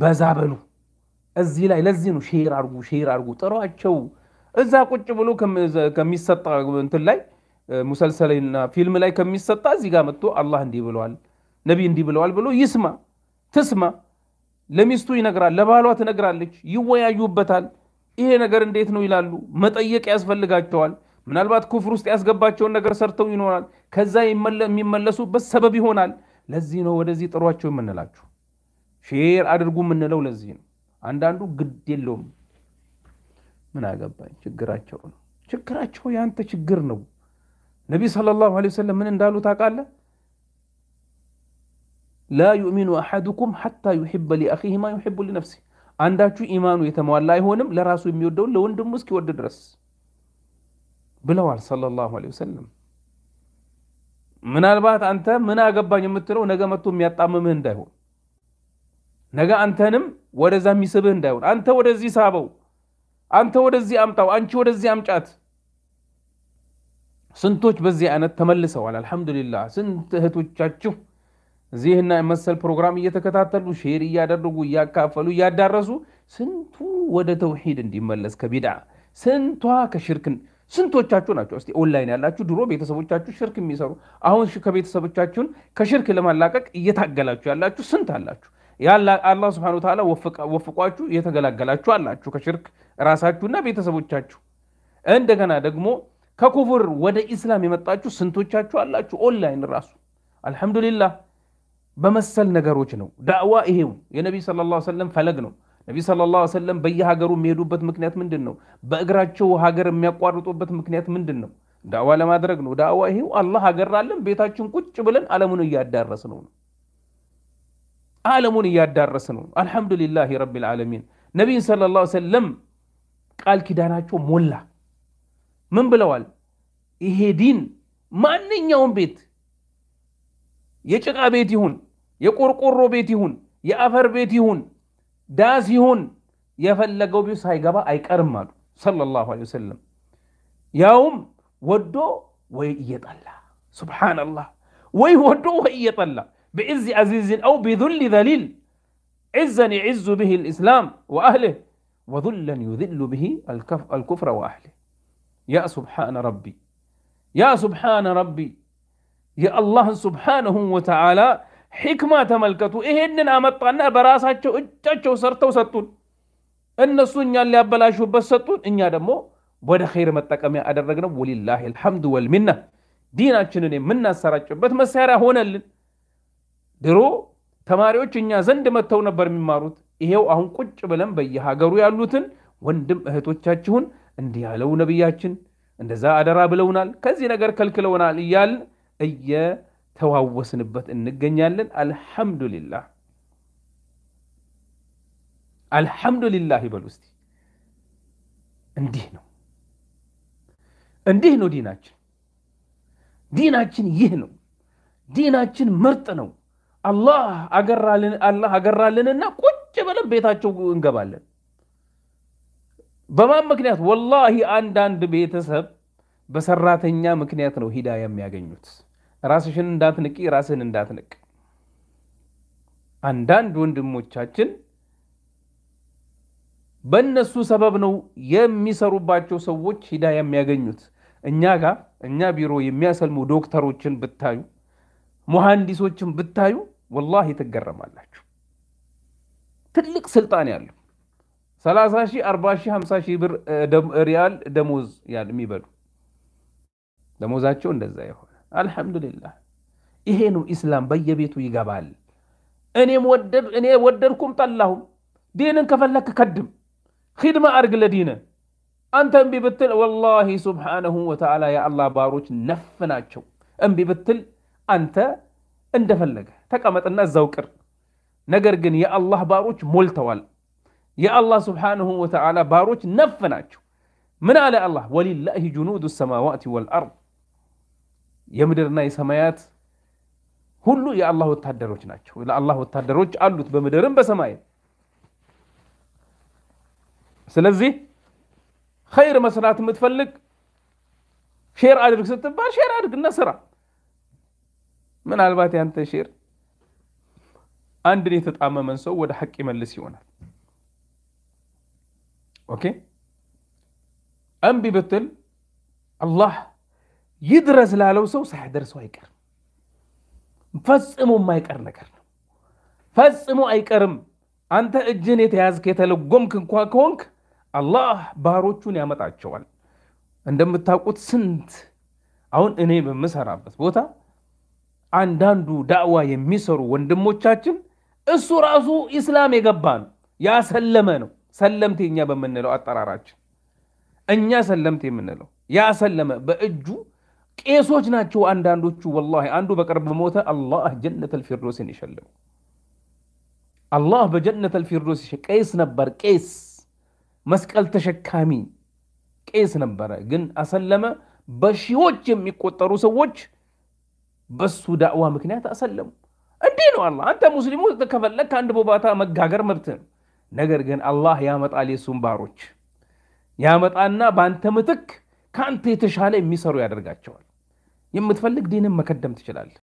በዛ በሉ እዚህ ላይ ለዚህ ነው ሼር አርጉ ሼር አርጉ ጥሯቸው። እዛ ቁጭ ብሎ ከሚሰጣ እንትን ላይ ሙሰልሰልና ፊልም ላይ ከሚሰጣ እዚህ ጋር መጥቶ አላህ እንዲህ ብለዋል፣ ነቢይ እንዲህ ብለዋል ብሎ ይስማ ትስማ። ለሚስቱ ይነግራል፣ ለባሏ ትነግራለች፣ ይወያዩበታል። ይሄ ነገር እንዴት ነው ይላሉ፣ መጠየቅ ያስፈልጋቸዋል። ምናልባት ኩፍር ውስጥ ያስገባቸውን ነገር ሰርተው ይኖራል። ከዛ የሚመለሱበት ሰበብ ይሆናል። ለዚህ ነው ወደዚህ ጥሯቸው የምንላችሁ። ሼር አድርጉ የምንለው ለዚህ ነው። አንዳንዱ ግድ የለውም ምን አገባኝ ችግራቸው ነው። ችግራቸው የአንተ ችግር ነው። ነቢ ሰለላሁ ዐለይሂ ወሰለም ምን እንዳሉ ታውቃለህ? ላ ዩእሚኑ አሐዱኩም ሐታ ዩሕበ ሊአኺህ ማ ዩሕቡ ሊነፍሲ፣ አንዳችሁ ኢማኑ የተሟላ አይሆንም ለራሱ የሚወደውን ለወንድሙ እስኪወድ ድረስ ብለዋል ሰለላሁ ዐለይሂ ወሰለም። ምናልባት አንተ ምን አገባኝ የምትለው ነገ መጥቶ የሚያጣምምህ እንዳይሆን ነገ አንተንም ወደዛ የሚስብህ እንዳይሆን አንተ ወደዚህ ሳበው፣ አንተ ወደዚህ አምጣው፣ አንቺ ወደዚህ አምጫት። ስንቶች በዚህ አይነት ተመልሰዋል። አልሐምዱሊላህ ስንት እህቶቻችሁ እዚህና መሰል ፕሮግራም እየተከታተሉ ሼር እያደረጉ እያካፈሉ እያዳረሱ ስንቱ ወደ ተውሂድ እንዲመለስ ከቢድዓ ስንቷ ከሽርክን ስንቶቻችሁ ናቸው እስቲ ኦንላይን ያላችሁ ድሮ ቤተሰቦቻችሁ ሽርክ የሚሰሩ አሁን ከቤተሰቦቻችሁን ከሽርክ ለማላቀቅ እየታገላችሁ ያላችሁ ስንት አላችሁ? አላህ ስብሐነ ወተዓላ ወፍቋችሁ እየተገላገላችሁ አላችሁ ከሽርክ ራሳችሁና ቤተሰቦቻችሁ። እንደገና ደግሞ ከኩፍር ወደ ኢስላም የመጣችሁ ስንቶቻችሁ አላችሁ? ኦንላይን ራሱ አልሐምዱሊላህ በመሰል ነገሮች ነው። ዳዕዋ ይሄው የነቢ ሰለላሁ ዐለይሂ ወሰለም ፈለግ ነው። ነቢ ሰለላሁ ዐለይሂ ወሰለም በየሀገሩ የሚሄዱበት ምክንያት ምንድን ነው? በእግራቸው ሀገር የሚያቋርጡበት ምክንያት ምንድን ነው? ዳዕዋ ለማድረግ ነው። ዳዕዋ ይሄው አላህ ሀገር አለን ቤታችን ቁጭ ብለን ዓለሙን እያዳረስ ነው ነው ዓለሙን እያዳረሰ ነው። አልሐምዱሊላህ ረቢል ዓለሚን። ነቢይን ሰለላሁ ዐለይሂ ወሰለም ቃል ኪዳናቸው ሞላ። ምን ብለዋል? ይሄ ዲን ማንኛውም ቤት የጭቃ ቤት ይሁን፣ የቆርቆሮ ቤት ይሁን፣ የአፈር ቤት ይሁን፣ ዳስ ይሁን፣ የፈለገው ቤት ሳይገባ አይቀርም አሉ ሰለላሁ ዐለይሂ ወሰለም። ያውም ወዶ ወይ እየጠላ ሱብሓነላህ፣ ወይ ወዶ ወይ እየጠላ بإز عزيز أو بذل ذليل عزا يعز به الإسلام وأهله وذلا يذل به الكفر وأهله يا سبحان ربي يا سبحان ربي يا الله سبحانه وتعالى حكمة ملكته إيه إننا أمطعنا براساته إجاته وسرته وسطون إن السنيا اللي أبلاشه بسطون إن يادمو بدا خير متك أمي أدرقنا ولله الحمد والمنة دينا چنوني مننا سراجه بات مسارة هون اللي ድሮ ተማሪዎች እኛ ዘንድ መጥተው ነበር የሚማሩት። ይሄው አሁን ቁጭ ብለን በየሀገሩ ያሉትን ወንድም እህቶቻችሁን እንዲህ ያለው ነቢያችን እንደዛ አደራ ብለውናል፣ ከዚህ ነገር ከልክለውናል እያል እየተዋወስንበት እንገኛለን። አልሐምዱሊላህ አልሐምዱሊላህ ይበሉ እስቲ። እንዲህ ነው እንዲህ ነው ዲናችን ዲናችን ይህ ነው ዲናችን ምርጥ ነው። አላህ አገራልንና ቁጭ ብለን ቤታቸው እንገባለን። በማን ምክንያት? ወላሂ አንዳንድ ቤተሰብ በሰራተኛ ምክንያት ነው ሂዳያ የሚያገኙት። ራስሽን እንዳትንቂ፣ ራስህን እንዳትንቅ። አንዳንድ ወንድሞቻችን በእነሱ ሰበብ ነው የሚሰሩባቸው ሰዎች ሂዳያ የሚያገኙት። እኛ ጋር እኛ ቢሮ የሚያሰልሙ ዶክተሮችን ብታዩ፣ መሐንዲሶችን ብታዩ والله تقرم الله تلك سلطان يالو سلاساشي أرباشي همساشي بر آه، دم ريال دموز يعني مي بلو دموزات شون دزاي الحمد لله إهينو إسلام بي بيتو يقابل أني مودر أني مودر ودركم طلهم دينن كفلك كدم خدمة أرق لدينا أنت أنبي بتل والله سبحانه وتعالى يا الله باروش نفناتشو أنبي بتل أنت اندفلق تقامت الناس زوكر نقرقن يا الله باروك ملتوال يا الله سبحانه وتعالى باروك نفناج من على الله ولله جنود السماوات والأرض يمدرنا سمايات هلو يا الله التهدروج ناجو يا الله التهدروج ألوت بمدرن بسماية سلزي خير مسرات متفلق شير عادرك ستبار شير عادرك النصره ምናልባት ያንተን ሼር አንድን የተጣመመን ሰው ወደ ሐቅ ይመልስ ይሆናል። ኦኬ እምቢ ብትል አላህ ይድረስ ላለው ሰው ሳያደርሰው አይቀርም። ፈጽሞ የማይቀር ነገር ነው። ፈጽሞ አይቀርም። አንተ እጅን የተያዝክ የተለጎምክ እንኳ ከሆንክ አላህ ባሮቹን ያመጣቸዋል። እንደምታውቁት ስንት አሁን እኔ በምሰራበት ቦታ አንዳንዱ ዳዕዋ የሚሰሩ ወንድሞቻችን እሱ ራሱ ኢስላም የገባ ነው፣ ያሰለመ ነው። ሰለምቴ እኛ በምንለው አጠራራችን እኛ ሰለምቴ የምንለው ያሰለመ በእጁ ቄሶች ናቸው አንዳንዶቹ። ወላሂ አንዱ በቅርብ ሞተ። አላህ ጀነት ፊርዶስን ይሸልሙ። አላህ በጀነተል ፊርዶስ ቄስ ነበር። ቄስ መስቀል ተሸካሚ ቄስ ነበረ፣ ግን አሰለመ። በሺዎች የሚቆጠሩ ሰዎች በሱ ዳዕዋ ምክንያት አሰለሙ። እንዲህ ነው አላህ። አንተ ሙስሊሙ ከፈለግ ከአንድ ቦባታ መጋገር መብት ነው። ነገር ግን አላህ ያመጣል የሱን ባሮች ያመጣና በአንተ ምትክ ከአንተ የተሻለ የሚሰሩ ያደርጋቸዋል። የምትፈልግ ዲንም መከደም ትችላለህ።